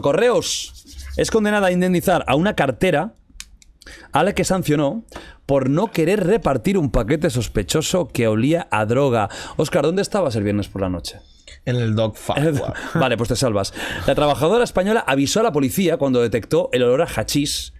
Correos es condenada a indemnizar a una cartera a la que sancionó por no querer repartir un paquete sospechoso que olía a droga. Oscar, ¿dónde estabas el viernes por la noche? En el dog Vale, pues te salvas. La trabajadora española avisó a la policía cuando detectó el olor a hachís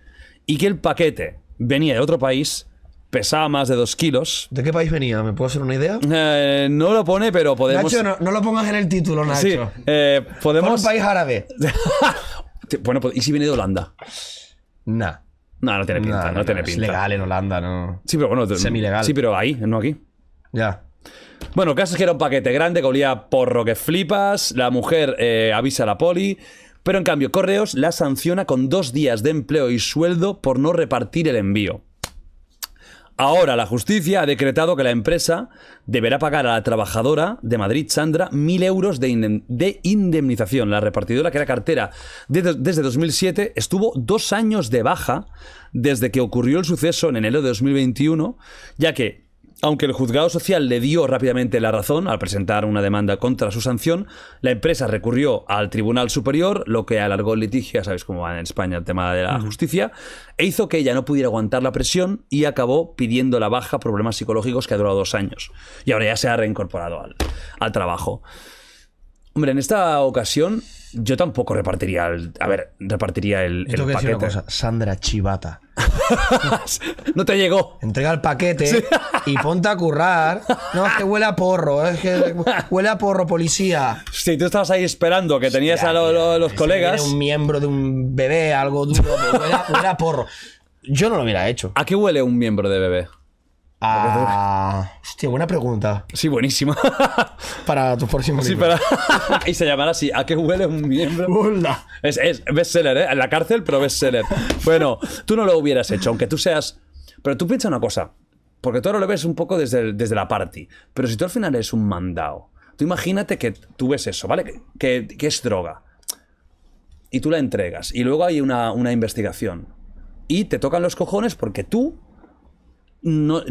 y que el paquete venía de otro país pesaba más de 2 kilos. ¿De qué país venía? ¿Me puedo hacer una idea? Eh, no lo pone, pero podemos. Nacho, no, lo pongas en el título, Nacho. Sí, eh, podemos. un país árabe. bueno, pues, ¿y si viene de Holanda? Nah. No, no tiene pinta, no, tiene pinta. Es legal en Holanda, ¿no? Sí, pero bueno. Semilegal. Sí, pero ahí, no aquí. Ya. Bueno, caso es que era un paquete grande que olía porro que flipas. La mujer eh, avisa a la poli. Pero en cambio, Correos la sanciona con dos días de empleo y sueldo por no repartir el envío. Ahora la justicia ha decretado que la empresa deberá pagar a la trabajadora de Madrid, Sandra, mil euros de, indemnización. La repartidora, que era cartera desde 2007, estuvo dos años de baja desde que ocurrió el suceso en enero de 2021, ya que aunque el juzgado social le dio rápidamente la razón al presentar una demanda contra su sanción, la empresa recurrió al Tribunal Superior, lo que alargó el litigio, cómo va en España el tema de la justicia, e hizo que ella no pudiera aguantar la presión y acabó pidiendo la baja por problemas psicológicos que ha durado dos años. Y ahora ya se ha reincorporado al, trabajo. Hombre, en esta ocasión yo tampoco repartiría el, a ver, repartiría el, Sandra Chivata. no te llegó. Entrega el paquete y ponte a currar. No, es que huele a porro, es que huele a porro, policía. Si tú estabas ahí esperando que tenías a los colegas. Un miembro de un bebé, algo duro, huele a porro. Yo no lo hubiera hecho. ¿A qué huele un miembro de bebé? Ah, hostia, buena pregunta. Sí, buenísima. para tu próximo sí, y se llamará así, ¿a qué huele un miembro? Es, es bestseller, ¿eh? En la cárcel, pero bestseller. bueno, tú no lo hubieras hecho, aunque tú seas... Pero tú piensa una cosa, porque tú ahora lo ves un poco desde, desde la party, pero si tú al final eres un mandado, tú imagínate que tú ves eso, ¿vale? Que, es droga. Y tú la entregas, y luego hay una, una investigación. Y te tocan los cojones porque tú no,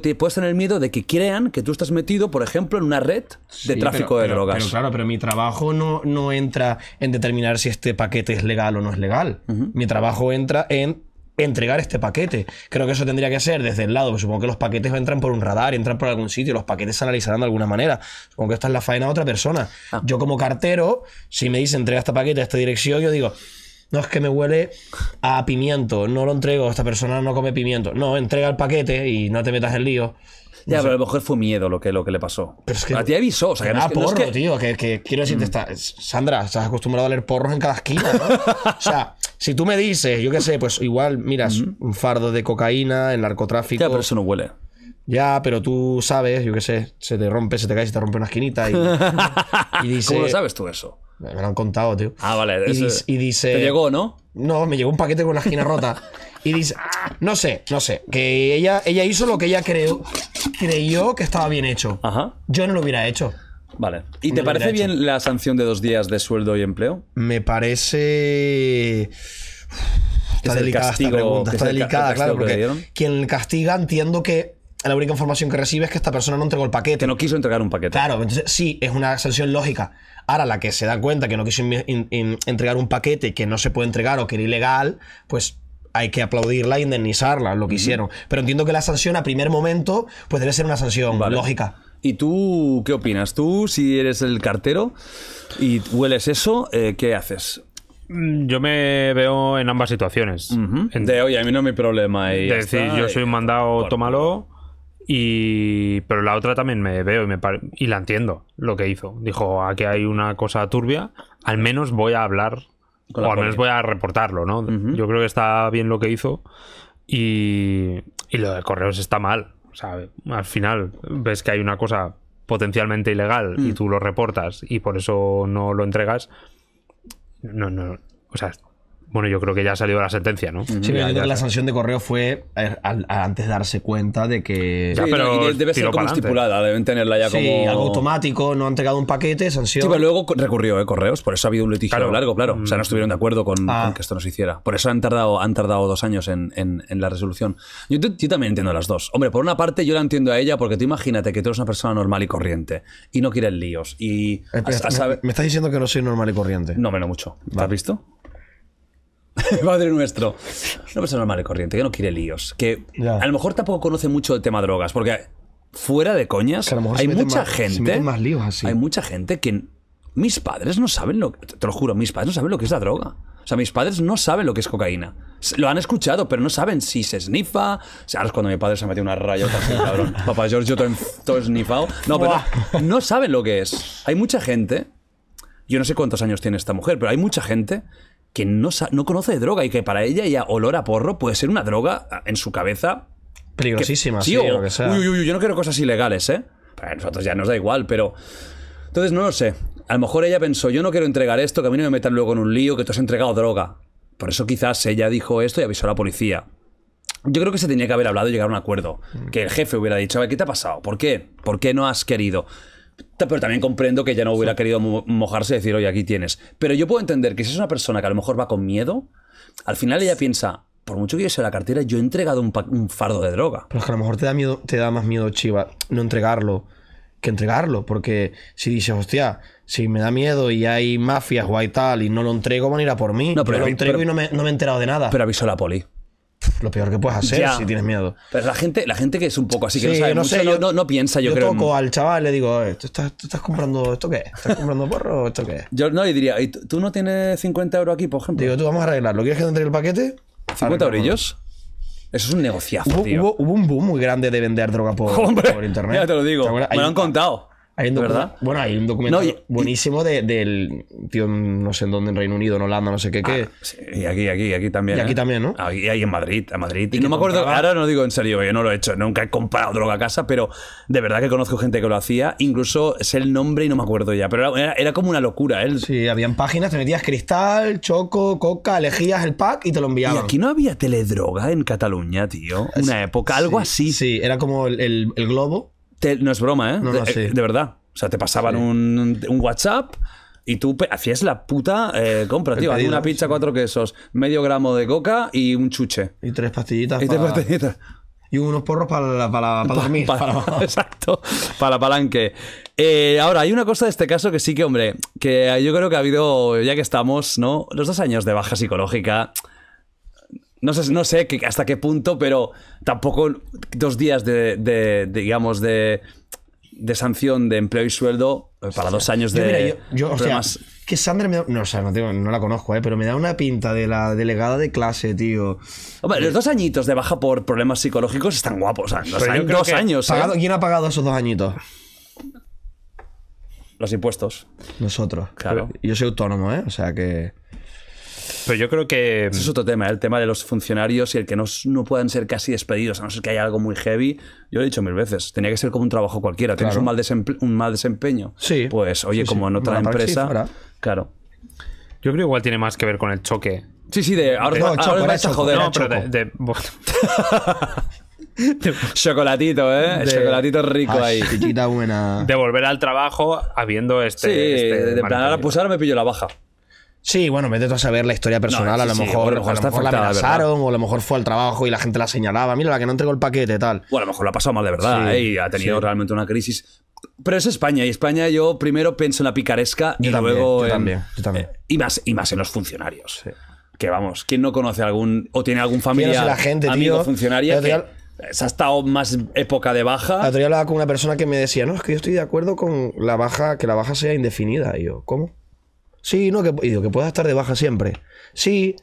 te puedes tener miedo de que crean que tú estás metido, por ejemplo, en una red de tráfico de drogas. Pero claro, pero mi trabajo no, no entra en determinar si este paquete es legal o no es legal. Mi trabajo entra en entregar este paquete. Creo que eso tendría que ser desde el lado, pues supongo que los paquetes entran por un radar, entran por algún sitio, los paquetes se analizarán de alguna manera. Supongo que esta es la faena de otra persona. Ah. Yo como cartero, si me dicen entrega este paquete a esta dirección, yo digo, no es que me huele a pimiento, no lo entrego, esta persona no come pimiento. No, entrega el paquete y no te metas en lío. Ya, pero a lo mejor fue miedo lo que, lo que le pasó. Pero es que, a ti avisó. O sea, que no es porro, tío. Que, quiero decirte, mm. está, Sandra, estás acostumbrado a leer porros en cada esquina, ¿no? o sea, si tú me dices, yo qué sé, pues igual, miras, un fardo de cocaína, el narcotráfico. Ya, pero eso no huele. Ya, pero tú sabes, yo qué sé, se te rompe, se te cae, se te rompe una esquinita y, y ¿Cómo lo sabes tú eso? Me lo han contado, tío. Ah, vale. Y, dice, y Te llegó, ¿no? No, me llegó un paquete con la esquina rota. y dice. no sé, no sé. Que ella, ella hizo lo que ella creó, creyó que estaba bien hecho. Ajá. Yo no lo hubiera hecho. Vale. ¿Y te parece bien la sanción de dos días de sueldo y empleo? Me parece. Está delicada esta Está delicada, claro, porque quien castiga entiendo que la única información que recibe es que esta persona no entregó el paquete. Que no quiso entregar un paquete. Claro, sí, es una sanción lógica. Ahora, la que se da cuenta que no quiso entregar un paquete que no se puede entregar o que era ilegal, pues hay que aplaudirla, e indemnizarla, lo que hicieron. Pero entiendo que la sanción a primer momento, pues debe ser una sanción lógica. ¿Y tú qué opinas? ¿Tú, si eres el cartero y hueles eso, eh, qué haces? Mm, yo me veo en ambas situaciones. de, oye, a mí no es mi problema. Y decir, yo soy un mandado, tómalo. Y, pero la otra también me veo y, me y la entiendo lo que hizo. Dijo, aquí hay una cosa turbia, al menos voy a hablar, o al menos voy a reportarlo, ¿no? Yo creo que está bien lo que hizo y, y lo de correos está mal. O sea, al final ves que hay una cosa potencialmente ilegal y mm. tú lo reportas y por eso no lo entregas. No, no, o sea, bueno, yo creo que ya ha salido la sentencia, ¿no? Sí, me que la sanción de correo fue eh, antes de darse cuenta de que. pero debe ser como estipulada, deben tenerla ya sí, como. algo automático, no han entregado un paquete, sanción. Sí, pero luego recurrió ¿eh? correos, por eso ha habido un litigio largo, claro. O sea, no mm. estuvieron de acuerdo con, ah. que esto nos hiciera. Por eso han tardado, han tardado dos años en, la resolución. Yo, también entiendo las dos. Hombre, por una parte, yo la entiendo a ella, porque tú imagínate que tú eres una persona normal y corriente y no quieres líos. y... Eh, me, estás diciendo que no soy normal y corriente. No, menos mucho. has visto? Padre nuestro. Una persona normal y corriente que no quiere líos. Que a lo mejor tampoco conoce mucho el tema drogas, porque fuera de coñas, hay mucha gente. Hay mucha gente que. Mis padres no saben lo que. Te lo juro, mis padres no saben lo que es la droga. O sea, mis padres no saben lo que es cocaína. Lo han escuchado, pero no saben si se snifa. O sea, ahora es cuando mi padre se ha metido una raya así, cabrón. Papá yo todo, todo snifado. No, pero no saben lo que es. Hay mucha gente. Yo no sé cuántos años tiene esta mujer, pero hay mucha gente que no, no conoce de droga y que para ella ya olor a porro puede ser una droga ah, en su cabeza. Peligrosísima, sí, que sea. Uy, uy, yo no quiero cosas ilegales, ¿eh? Para nosotros ya nos da igual, pero. Entonces, no lo sé. A lo mejor ella pensó, yo no quiero entregar esto, que a mí no me metan luego en un lío, que tú has entregado droga. Por eso quizás ella dijo esto y avisó a la policía. Yo creo que se tenía que haber hablado y llegar a un acuerdo. Mm. Que el jefe hubiera dicho, a ver, ¿qué te ha pasado? ¿Por qué? ¿Por qué no has querido? Pero también comprendo que ya no hubiera querido mojarse y decir, oye, aquí tienes. Pero yo puedo entender que si es una persona que a lo mejor va con miedo, al final ella piensa, por mucho que yo sea la cartera, yo he entregado un, fardo de droga. Pero es que a lo mejor te da, miedo, te da más miedo, Chiva, no entregarlo que entregarlo. Porque si dices, hostia, si me da miedo y hay mafias o hay tal y no lo entrego, van a ir a por mí. No, pero, lo entrego y no me, no me, he enterado de nada. Pero aviso a la poli lo peor que puedes hacer si tienes miedo. Pero la gente, la gente que es un poco así, que no sabe no no, piensa, yo, creo. Yo toco al chaval le digo, eh, ¿tú estás, comprando esto qué? ¿Estás comprando porro o esto qué? Yo no y diría, tú no tienes 50 euros aquí, por ejemplo? Digo, tú vamos a arreglarlo. ¿Quieres que te entregue el paquete? ¿50 orillos Eso es un negociazo, hubo, un boom muy grande de vender droga por, internet. Ya te lo digo. Me lo han contado. Hay ¿verdad? Bueno, hay un documento buenísimo del tío, no sé en dónde, en Reino Unido, en Holanda, no sé qué. qué. Ah, y aquí, aquí, aquí también. Y aquí ¿eh? también, ¿no? ahí en Madrid, a Madrid. Y, no me acuerdo, ahora no digo en serio, yo no lo he hecho, nunca he comprado droga a casa, pero de verdad que conozco gente que lo hacía, incluso es el nombre y no me acuerdo ya, pero era, como una locura, ¿eh? Sí, habían páginas, te metías cristal, choco, coca, elegías el pack y te lo enviaban. Y aquí no había teledroga en Cataluña, tío, una época, algo así. Sí, era como el, el globo no es broma, ¿eh? de, verdad. O sea, te pasaban un, WhatsApp y tú hacías la puta eh, compra, tío. una pizza, cuatro quesos, medio gramo de coca y un chuche. Y tres pastillitas. Y tres pastillitas. Y unos porros para, para, para dormir. exacto, para palanque. Eh, ahora, hay una cosa de este caso que sí que, hombre, que yo creo que ha habido, ya que estamos, ¿no? Los dos años de baja psicológica no sé, no sé hasta qué punto, pero tampoco dos días de, digamos, de, sanción de empleo y sueldo para dos años de. Yo, mira, que Sandra me da. No, o no, la conozco, eh, pero me da una pinta de la delegada de clase, tío. Hombre, los eh, dos añitos de baja por problemas psicológicos están guapos. dos, años. ¿eh? ¿Quién ha pagado esos dos añitos? Los impuestos. Nosotros. Claro. Yo soy autónomo, ¿eh? O sea que. Pero yo creo que. es otro tema, ¿eh? el tema de los funcionarios y el que no, no puedan ser casi despedidos, a no ser que haya algo muy heavy. Yo lo he dicho mil veces, tenía que ser como un trabajo cualquiera. Tienes un, mal desempeño. Sí. Pues, oye, como en otra empresa. claro. Yo creo que igual tiene más que ver con el choque. Sí, sí, de ahora, joder. de, Chocolatito, ¿eh? Chocolatito rico ahí. buena. De volver al trabajo habiendo este. Sí, este de plan, pues ahora me pillo la baja. Sí, bueno, vete tú a saber la historia personal. a, lo mejor, la amenazaron, o a lo mejor fue al trabajo y la gente la señalaba. Mira, la que no entregó el paquete, tal. Bueno, a lo mejor la ha pasado mal de verdad ¿eh? y ha tenido realmente una crisis. Pero es España, y España yo primero pienso en la picaresca y luego. Yo en, eh, también, y, más, y más en los funcionarios. Que vamos, ¿quién no conoce algún. o tiene algún familiar, la gente, amigo, funcionario funcionaria? Que, se ha estado más época de baja. La otra hablaba con una persona que me decía, no, es que yo estoy de acuerdo con la baja, que la baja sea indefinida. Y yo, ¿cómo? Sí, no, que, que puedas estar de baja siempre. Sí,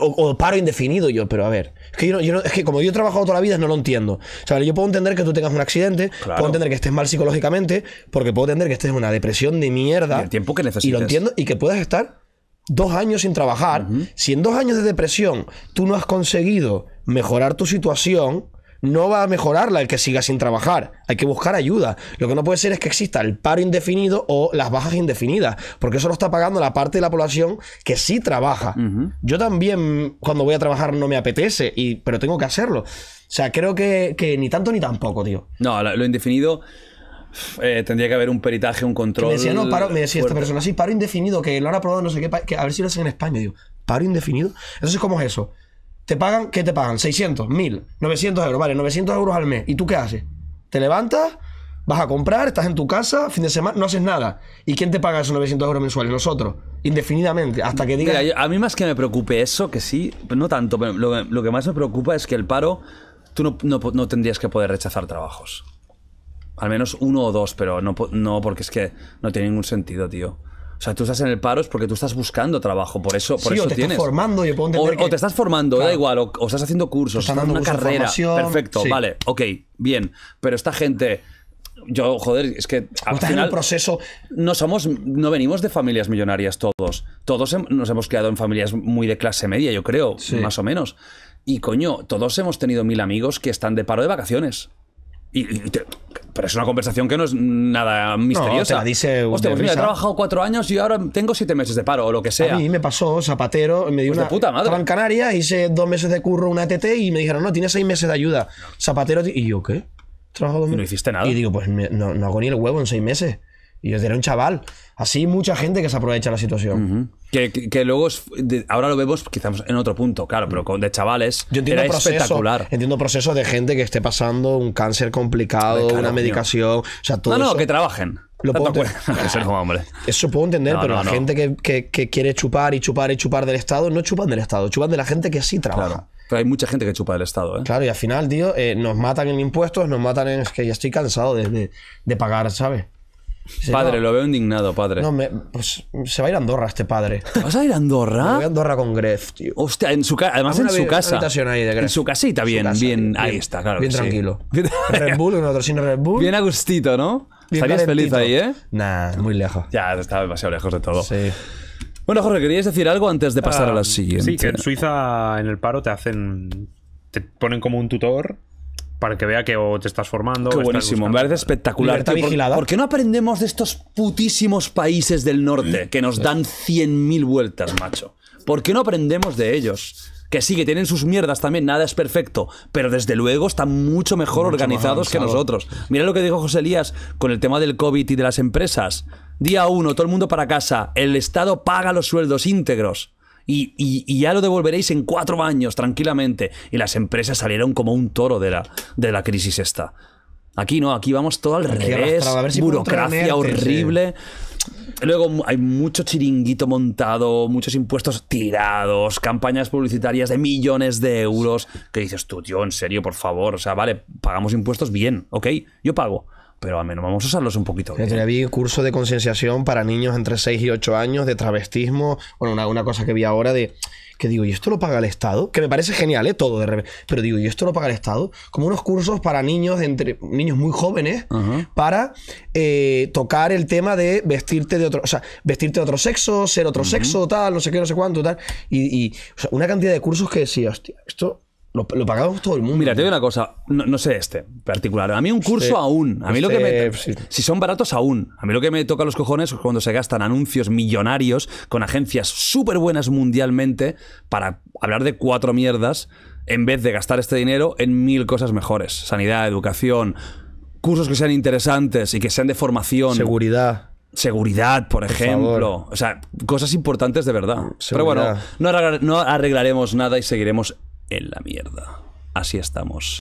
o, paro indefinido yo, pero a ver. Es que, yo es que como yo he trabajado toda la vida, no lo entiendo. O sea, yo puedo entender que tú tengas un accidente, puedo entender que estés mal psicológicamente, porque puedo entender que estés en una depresión de mierda. Y el tiempo que necesites. Y lo entiendo, y que puedas estar dos años sin trabajar. Si en dos años de depresión tú no has conseguido mejorar tu situación, no va a mejorarla el que siga sin trabajar. Hay que buscar ayuda. Lo que no puede ser es que exista el paro indefinido o las bajas indefinidas, porque eso lo está pagando la parte de la población que sí trabaja. Yo también cuando voy a trabajar no me apetece, y, pero tengo que hacerlo. O sea, creo que, ni tanto ni tampoco, tío. No, lo, indefinido... Eh, tendría que haber un peritaje, un control. Me decía, no, paro, me decía esta persona, sí, paro indefinido, que lo han aprobado no sé qué, a ver si lo hacen en España. Digo, ¿paro indefinido? Entonces, ¿cómo es eso? Te pagan, ¿qué te pagan? 600, 1000, 900 euros, vale, 900 euros al mes. ¿Y tú qué haces? Te levantas, vas a comprar, estás en tu casa, fin de semana, no haces nada. ¿Y quién te paga esos 900 euros mensuales? Nosotros, indefinidamente, hasta que digas... a mí más que me preocupe eso, que sí, no tanto, pero lo, que más me preocupa es que el paro, tú no, no tendrías que poder rechazar trabajos. Al menos uno o dos, pero no, no porque es que no tiene ningún sentido, tío. O sea, tú estás en el paro es porque tú estás buscando trabajo, por eso, por sí, o te Estás formando, yo puedo o, que... o, te estás formando, da igual, o, estás haciendo cursos, estás dando una carrera. Perfecto, vale, ok, bien. Pero esta gente yo, joder, es que al final, en el proceso. No somos, no venimos de familias millonarias todos. Todos nos hemos quedado en familias muy de clase media, yo creo, más o menos. Y coño, todos hemos tenido mil amigos que están de paro de vacaciones. Y, pero es una conversación que no es nada misteriosa. te la dice Hostia, pues he trabajado cuatro años y ahora tengo siete meses de paro o lo que sea. A mí me pasó, Zapatero, me dio pues una... puta madre. Estaba en Canarias, hice dos meses de curro, una TT y me dijeron, no, tienes seis meses de ayuda. Zapatero... ¿Y yo qué? ¿Trabajado dos meses? No hiciste nada. Y digo, pues no, no hago ni el huevo en seis meses. Y yo era un chaval. Así mucha gente que se aprovecha la situación. que, luego, ahora lo vemos quizás en otro punto, claro, pero de chavales yo entiendo espectacular. Entiendo procesos de gente que esté pasando un cáncer complicado, una medicación. O sea, todo no, no, que trabajen. Lo puedo hombre. Eso puedo entender, pero la gente que, quiere chupar y chupar y chupar del Estado no chupan del Estado, chupan de la gente que sí trabaja. Pero hay mucha gente que chupa del Estado, ¿eh? Claro, y al final, tío, eh, nos matan en impuestos, nos matan en. Es que ya estoy cansado de, de pagar, ¿sabes? padre, lo veo indignado, padre. No, me, pues se va a ir a Andorra este padre. ¿Te vas a ir a Andorra? voy a Andorra con Gref, tío. Hostia, en su casa, además en su casa. Ahí de en su casita, bien, bien, Ahí está, claro. Bien tranquilo. Red Bull, un otro sin Red Bull. Bien a gustito, ¿no? Estarías feliz ahí, ¿eh? Nah, muy lejos. Ya, está demasiado lejos de todo. Sí. Bueno, Jorge, querías decir algo antes de pasar ah, a la siguiente. Sí, que en Suiza, en el paro, te hacen. Te ponen como un tutor para que vea que te estás formando. Qué buenísimo, me parece espectacular. ¿por, qué no aprendemos de estos putísimos países del norte que nos dan 100.000 vueltas, macho? ¿Por qué no aprendemos de ellos? Que sí, que tienen sus mierdas también, nada es perfecto, pero desde luego están mucho mejor organizados que nosotros. Mira lo que dijo José Elías con el tema del COVID y de las empresas. Día uno, todo el mundo para casa, el Estado paga los sueldos íntegros y, ya lo devolveréis en cuatro años tranquilamente. Y las empresas salieron como un toro de la, de la crisis esta. Aquí no, aquí vamos todo al revés. burocracia horrible. Luego hay mucho chiringuito montado, muchos impuestos tirados, campañas publicitarias de millones de euros. Que dices tú, tío, en serio, por favor. O sea, vale, pagamos impuestos bien, ok, yo pago pero al menos vamos a usarlos un poquito. Bien. Había un curso de concienciación para niños entre 6 y 8 años de travestismo, bueno, una, cosa que vi ahora de que digo, ¿y esto lo paga el Estado? Que me parece genial, ¿eh? Todo de repente. Pero digo, ¿y esto lo paga el Estado? Como unos cursos para niños, entre, niños muy jóvenes, para eh, tocar el tema de vestirte de otro, o sea, vestirte de otro sexo, ser otro sexo, tal, no sé qué, no sé cuánto, tal. Y, una cantidad de cursos que decía, hostia, esto lo, pagamos todo el mundo. Mira, te digo una cosa, no, sé este particular. A mí un curso este, aún. A mí lo que me. Este, si son baratos aún. A mí lo que me toca los cojones es cuando se gastan anuncios millonarios con agencias súper buenas mundialmente para hablar de cuatro mierdas en vez de gastar este dinero en mil cosas mejores. Sanidad, educación, cursos que sean interesantes y que sean de formación. Seguridad. Seguridad, por, ejemplo. O sea, cosas importantes de verdad. Pero bueno, no arreglaremos nada y seguiremos en la mierda. Así estamos.